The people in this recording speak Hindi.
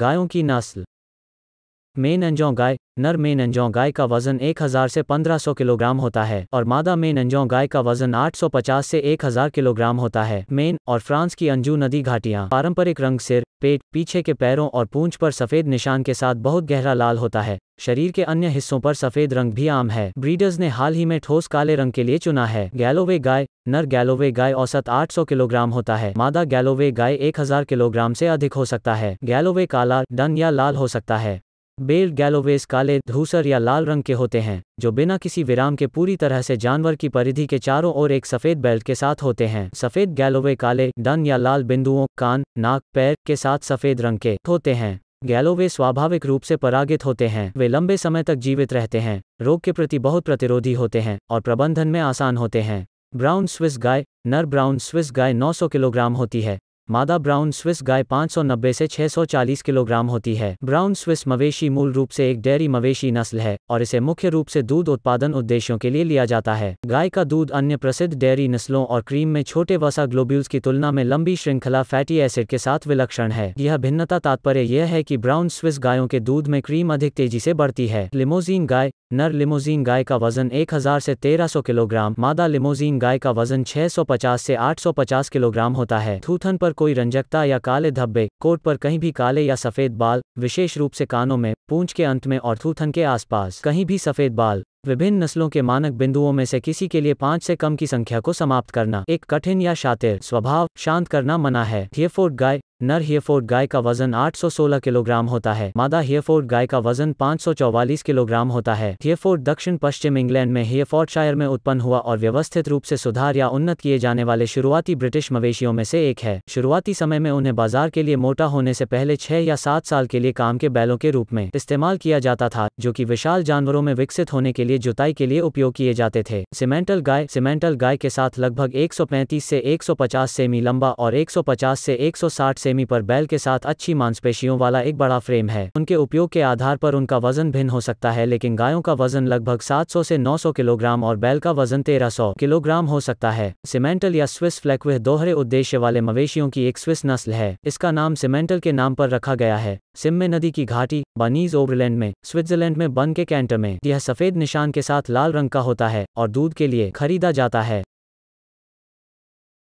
गायों की नस्ल मेन अंजों गाय नर मेन अंजो गाय का वजन 1000 से 1500 किलोग्राम होता है और मादा मेन अंजो गाय का वजन 850 से 1000 किलोग्राम होता है मेन और फ्रांस की अंजू नदी घाटियां पारंपरिक रंग सिर पेट पीछे के पैरों और पूंछ पर सफेद निशान के साथ बहुत गहरा लाल होता है शरीर के अन्य हिस्सों पर सफेद रंग भी आम है ब्रीडर्स ने हाल ही में ठोस काले रंग के लिए चुना है गैलोवे गाय नर गैलोवे गाय औसत 800 किलोग्राम होता है मादा गैलोवे गाय 1000 किलोग्राम से अधिक हो सकता है गैलोवे काला डन या लाल हो सकता है बेल गैलोवेज काले धूसर या लाल रंग के होते हैं जो बिना किसी विराम के पूरी तरह से जानवर की परिधि के चारों ओर एक सफेद बेल्ट के साथ होते हैं सफेद गैलोवे काले डन या लाल बिंदुओं कान नाक पैर के साथ सफेद रंग के होते हैं गैलोवे स्वाभाविक रूप से परागित होते हैं वे लंबे समय तक जीवित रहते हैं रोग के प्रति बहुत प्रतिरोधी होते हैं और प्रबंधन में आसान होते हैं ब्राउन स्विस गाय नर ब्राउन स्विस गाय 900 किलोग्राम होती है मादा ब्राउन स्विस गाय 590 से 640 किलोग्राम होती है ब्राउन स्विस मवेशी मूल रूप से एक डेयरी मवेशी नस्ल है और इसे मुख्य रूप से दूध उत्पादन उद्देश्यों के लिए लिया जाता है गाय का दूध अन्य प्रसिद्ध डेयरी नस्लों और क्रीम में छोटे वसा ग्लोब्यूल्स की तुलना में लंबी श्रृंखला फैटी एसिड के साथ विलक्षण है यह भिन्नता तात्पर्य यह है की ब्राउन स्विस गायों के दूध में क्रीम अधिक तेजी से बढ़ती है लिमोजीन गाय नर लिमोजीन गाय का वजन 1000 से 1300 किलोग्राम मादा लिमोजीन गाय का वजन 650 से 850 किलोग्राम होता है थूथन पर कोई रंजकता या काले धब्बे कोट पर कहीं भी काले या सफेद बाल विशेष रूप से कानों में पूंछ के अंत में और थूथन के आसपास कहीं भी सफेद बाल विभिन्न नस्लों के मानक बिंदुओं में से किसी के लिए पांच से कम की संख्या को समाप्त करना एक कठिन या शातिर स्वभाव शांत करना मना है हियफोर्ड गाय नर हियफोर्ड गाय का वजन 816 किलोग्राम होता है मादा हियफोर्ड गाय का वजन 544 किलोग्राम होता है हियफोर्ड दक्षिण पश्चिम इंग्लैंड में शायर में उत्पन्न हुआ और व्यवस्थित रूप से सुधार या उन्नत किए जाने वाले शुरुआती ब्रिटिश मवेशियों में से एक है शुरुआती समय में उन्हें बाजार के लिए मोटा होने से पहले छह या सात साल के लिए काम के बैलों के रूप में इस्तेमाल किया जाता था जो कि विशाल जानवरों में विकसित होने के लिए जुताई के लिए उपयोग किए जाते थे सीमेंटल गाय सीमेंटल गाय के साथ लगभग 135 से 150 सेमी लंबा और 150 से 160 सेमी पर बैल के साथ अच्छी मांसपेशियों वाला एक बड़ा फ्रेम है उनके उपयोग के आधार पर उनका वजन भिन्न हो सकता है लेकिन गायों का वजन लगभग ऐसी से सौ किलोग्राम और बैल का वजन सौ किलोग्राम हो सकता है सीमेंटल या स्विस फ्लैक्वे दोहरे उद्देश्य वाले मवेशियों की एक स्विस नस्ल है इसका नाम सीमेंटल के नाम पर रखा गया है सिम्मे नदी की घाटी बनीज ओवरलैंड में स्विट्जरलैंड में बन के कैंटर में यह सफेद निशान के साथ लाल रंग का होता है और दूध के लिए खरीदा जाता है